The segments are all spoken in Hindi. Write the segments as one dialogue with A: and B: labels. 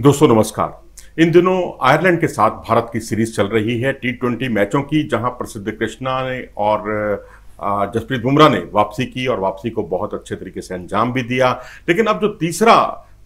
A: दोस्तों नमस्कार इन दिनों आयरलैंड के साथ भारत की सीरीज चल रही है टी ट्वेंटी मैचों की जहां प्रसिद्ध कृष्णा ने और जसप्रीत बुमराह ने वापसी की और वापसी को बहुत अच्छे तरीके से अंजाम भी दिया लेकिन अब जो तीसरा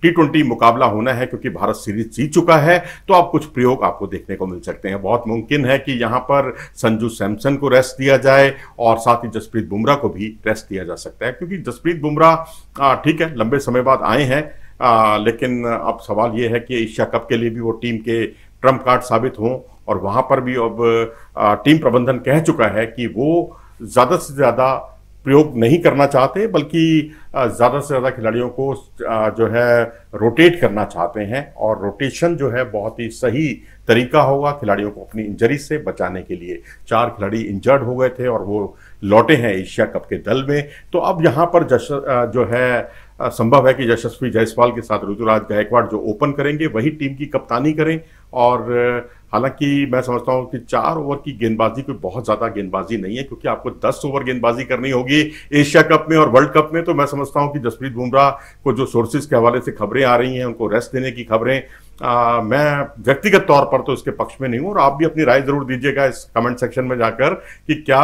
A: टी ट्वेंटी मुकाबला होना है क्योंकि भारत सीरीज जीत चुका है तो अब कुछ प्रयोग आपको देखने को मिल सकते हैं बहुत मुमकिन है कि यहाँ पर संजू सैमसन को रेस्ट दिया जाए और साथ ही जसप्रीत बुमराह को भी रेस्ट दिया जा सकता है क्योंकि जसप्रीत बुमराह ठीक है लंबे समय बाद आए हैं आ, लेकिन अब सवाल ये है कि एशिया कप के लिए भी वो टीम के ट्रम्प कार्ड साबित हों और वहाँ पर भी अब टीम प्रबंधन कह चुका है कि वो ज़्यादा से ज़्यादा प्रयोग नहीं करना चाहते बल्कि ज़्यादा से ज़्यादा खिलाड़ियों को जो है रोटेट करना चाहते हैं और रोटेशन जो है बहुत ही सही तरीका होगा खिलाड़ियों को अपनी इंजरी से बचाने के लिए चार खिलाड़ी इंजर्ड हो गए थे और वो लौटे हैं एशिया कप के दल में तो अब यहाँ पर जश जो है संभव है कि यशस्वी जायसवाल के साथ ऋतुराज गायकवाड़ जो ओपन करेंगे वही टीम की कप्तानी करें और हालांकि मैं समझता हूं कि चार ओवर की गेंदबाजी कोई बहुत ज्यादा गेंदबाजी नहीं है क्योंकि आपको दस ओवर गेंदबाजी करनी होगी एशिया कप में और वर्ल्ड कप में तो मैं समझता हूं कि जसप्रीत बुमराह को जो सोर्सेज के हवाले से खबरें आ रही हैं उनको रेस्ट देने की खबरें मैं व्यक्तिगत तौर पर तो इसके पक्ष में नहीं हूं और आप भी अपनी राय जरूर दीजिएगा इस कमेंट सेक्शन में जाकर कि क्या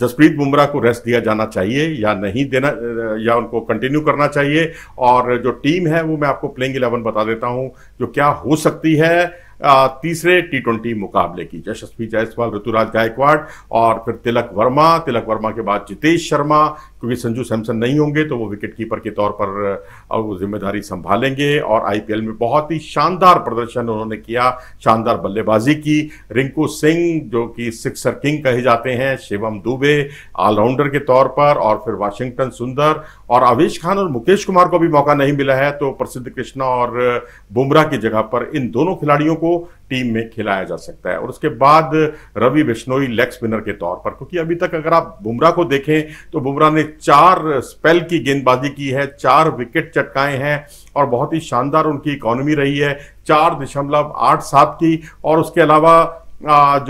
A: जसप्रीत बुमराह को रेस्ट दिया जाना चाहिए या नहीं देना या उनको कंटिन्यू करना चाहिए और जो टीम है वो मैं आपको प्लेइंग इलेवन बता देता हूं जो क्या हो सकती है तीसरे टी ट्वेंटी मुकाबले की यशस्वी जायसवाल ऋतुराज गायकवाड़ और फिर तिलक वर्मा तिलक वर्मा के बाद जितेश शर्मा क्योंकि संजू सैमसन नहीं होंगे तो वो विकेट कीपर के तौर पर वो जिम्मेदारी संभालेंगे और आईपीएल में बहुत ही शानदार प्रदर्शन उन्होंने किया शानदार बल्लेबाजी की रिंकू सिंह जो कि सिक्सर किंग कहे जाते हैं शिवम दुबे ऑलराउंडर के तौर पर और फिर वाशिंगटन सुंदर और आवेश खान और मुकेश कुमार को भी मौका नहीं मिला है तो प्रसिद्ध कृष्णा और बुमराह की जगह पर इन दोनों खिलाड़ियों को को टीम में खिलाया जा सकता है और उसके बाद रवि बिश्नोई लेग स्पिनर के तौर पर क्योंकि अभी तक अगर आप बुमराह को देखें तो बुमराह ने चार स्पेल की गेंदबाजी की है चार विकेट चटकाए हैं और बहुत ही शानदार उनकी इकोनॉमी रही है चार दशमलव आठ सात की और उसके अलावा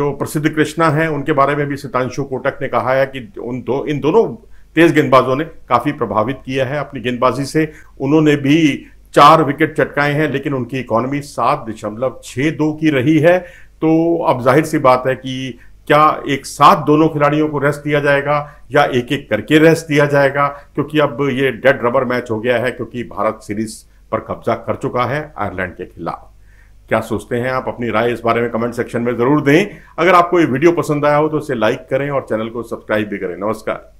A: जो प्रसिद्ध कृष्णा हैं उनके बारे में भी सितांशु कोटक ने कहा है कि उन दो इन दोनों तेज गेंदबाजों ने काफी प्रभावित किया है अपनी गेंदबाजी से उन्होंने भी चार विकेट चटकाए हैं लेकिन उनकी इकोनॉमी सात दशमलव छः दो की रही है तो अब जाहिर सी बात है कि क्या एक साथ दोनों खिलाड़ियों को रेस्ट दिया जाएगा या एक एक करके रेस्ट दिया जाएगा क्योंकि अब ये डेड रबर मैच हो गया है क्योंकि भारत सीरीज पर कब्जा कर चुका है आयरलैंड के खिलाफ क्या सोचते हैं आप अपनी राय इस बारे में कमेंट सेक्शन में जरूर दें अगर आपको ये वीडियो पसंद आया हो तो इसे लाइक करें और चैनल को सब्सक्राइब भी करें नमस्कार